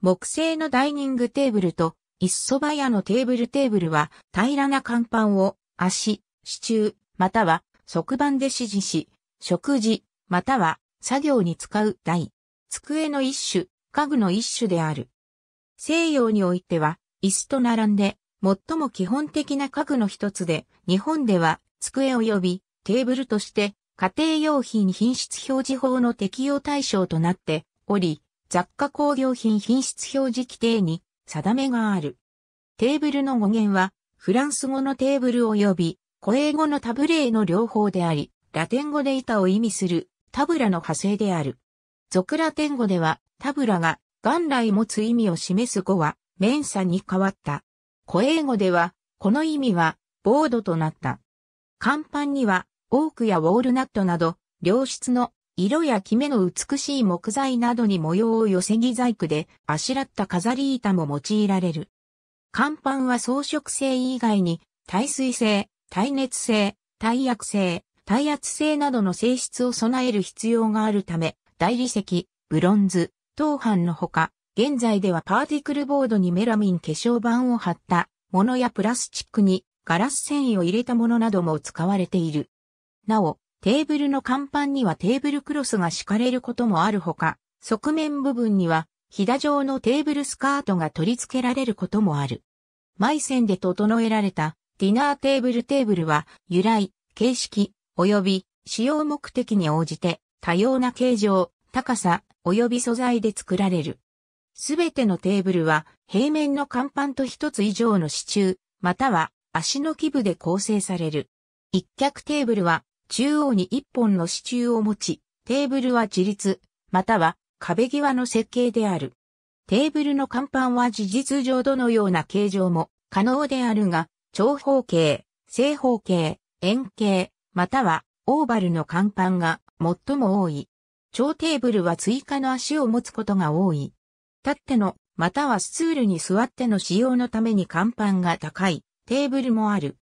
木製のダイニングテーブルと、椅子そば屋のテーブルテーブルは、平らな看板を、足、支柱、または、側板で指示し、食事、または、作業に使う台。机の一種、家具の一種である。西洋においては、椅子と並んで、最も基本的な家具の一つで、日本では、机及びテーブルとして、家庭用品品質表示法の適用対象となっており、雑貨工業品品質表示規定に定めがある。テーブルの語源は、フランス語のテーブル及び、古英語のタブレーの両方であり、ラテン語で板を意味するタブラの派生である。俗ラテン語では、タブラが元来持つ意味を示す語は、メンサに変わった。古英語では、この意味は、ボードとなった。甲板には、オークやウォールナットなど、良質の色やキメの美しい木材などに模様を寄せ木細工であしらった飾り板も用いられる。乾板は装飾性以外に耐水性、耐熱性、耐薬性、耐圧性などの性質を備える必要があるため、大理石、ブロンズ、当板のほか、現在ではパーティクルボードにメラミン化粧板を貼ったものやプラスチックにガラス繊維を入れたものなども使われている。なお、テーブルの甲板にはテーブルクロスが敷かれることもあるほか、側面部分には、ひだ状のテーブルスカートが取り付けられることもある。セ線で整えられたディナーテーブルテーブルは由来、形式、及び使用目的に応じて多様な形状、高さ、及び素材で作られる。すべてのテーブルは平面の甲板と一つ以上の支柱、または足の基部で構成される。一脚テーブルは中央に一本の支柱を持ち、テーブルは自立、または壁際の設計である。テーブルの甲板は事実上どのような形状も可能であるが、長方形、正方形、円形、またはオーバルの甲板が最も多い。長テーブルは追加の足を持つことが多い。立っての、またはスツールに座っての使用のために甲板が高い、テーブルもある。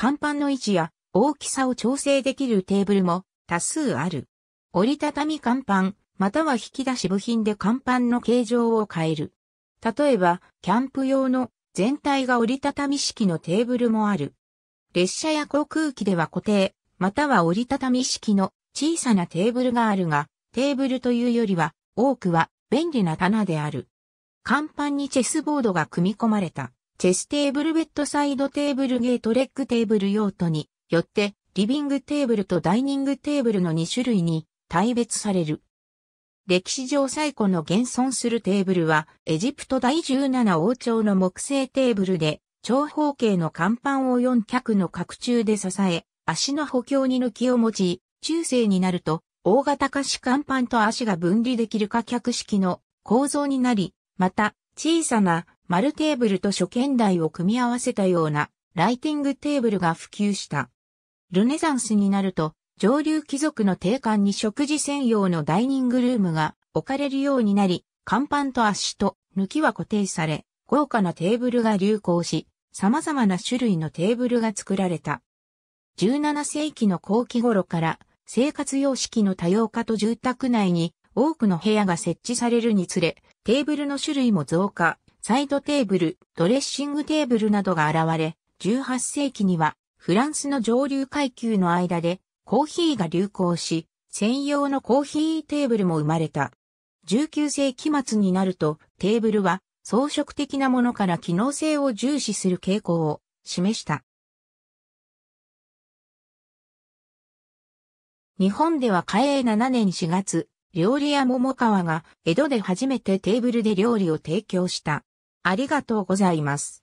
甲板の位置や大きさを調整できるテーブルも多数ある。折りたたみ甲板、または引き出し部品で甲板の形状を変える。例えば、キャンプ用の全体が折りたたみ式のテーブルもある。列車や航空機では固定、または折りたたみ式の小さなテーブルがあるが、テーブルというよりは、多くは便利な棚である。甲板にチェスボードが組み込まれた、チェステーブルベッドサイドテーブルゲートレッグテーブル用途によって、リビングテーブルとダイニングテーブルの2種類に大別される。歴史上最古の現存するテーブルは、エジプト第17王朝の木製テーブルで、長方形の甲板を4脚の角柱で支え、足の補強に抜きを持ち、中世になると、大型化し甲板と足が分離できる可脚式の構造になり、また、小さな丸テーブルと初見台を組み合わせたようなライティングテーブルが普及した。ルネザンスになると、上流貴族の定館に食事専用のダイニングルームが置かれるようになり、甲板と足と抜きは固定され、豪華なテーブルが流行し、様々な種類のテーブルが作られた。17世紀の後期頃から生活様式の多様化と住宅内に多くの部屋が設置されるにつれ、テーブルの種類も増加、サイドテーブル、ドレッシングテーブルなどが現れ、18世紀にはフランスの上流階級の間でコーヒーが流行し、専用のコーヒーテーブルも生まれた。19世紀末になるとテーブルは装飾的なものから機能性を重視する傾向を示した。日本では嘉永7年4月、料理屋桃川が江戸で初めてテーブルで料理を提供した。ありがとうございます。